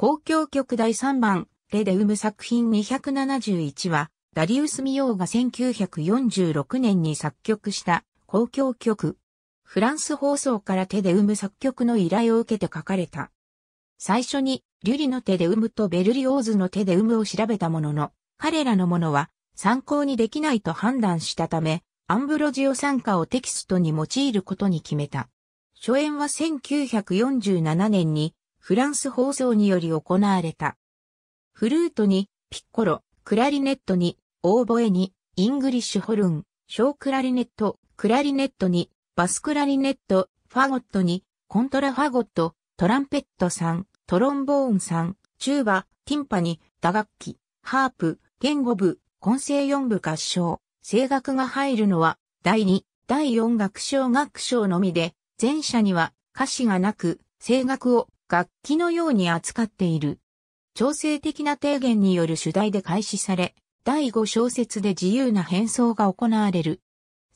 公共曲第3番、レデウム作品271は、ダリウス・ミオーが1946年に作曲した公共曲。フランス放送からテデウム作曲の依頼を受けて書かれた。最初に、リュリのテデウムとベルリオーズのテデウムを調べたものの、彼らのものは参考にできないと判断したため、アンブロジオ参加をテキストに用いることに決めた。初演は1947年にフランス放送により行われた。フルートに、ピッコロ、クラリネットに、オーボエに、イングリッシュホルン、小クラリネット、クラリネットに、バスクラリネット、ファゴットに、コントラファゴット、トランペットさん、トロンボーンさん、チューバ、ティンパに、打楽器、ハープ、言語部、混声4部合唱、声楽が入るのは、第2、第4楽章楽章のみで、前者には歌詞がなく、声楽を楽器のように扱っている。調整的な提言による主題で開始され、第5小節で自由な変装が行われる。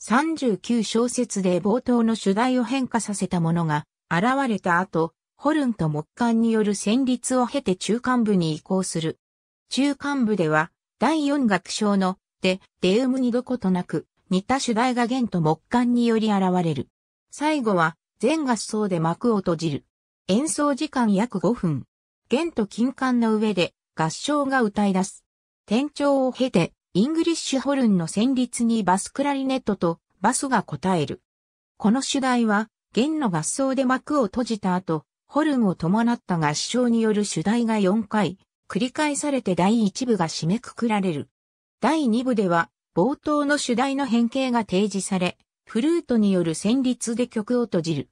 39小節で冒頭の主題を変化させたものが現れた後、ホルンと木管による旋律を経て中間部に移行する。中間部では、第4楽章の、で、デウムにどことなく、似た主題が弦と木管により現れる。最後は、全合奏で幕を閉じる。演奏時間約5分。弦と金管の上で合唱が歌い出す。転調を経て、イングリッシュホルンの旋律にバスクラリネットとバスが答える。この主題は、弦の合奏で幕を閉じた後、ホルンを伴った合唱による主題が4回、繰り返されて第1部が締めくくられる。第2部では、冒頭の主題の変形が提示され、フルートによる旋律で曲を閉じる。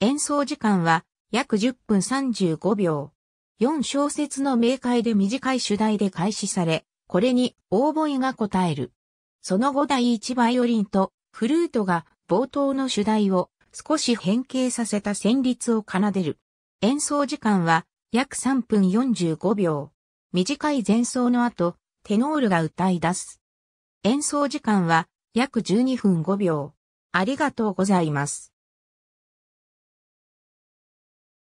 演奏時間は約10分35秒。4小節の明快で短い主題で開始され、これにオーボイが答える。その後第1バイオリンとフルートが冒頭の主題を少し変形させた旋律を奏でる。演奏時間は約3分45秒。短い前奏の後、テノールが歌い出す。演奏時間は約12分5秒。ありがとうございます。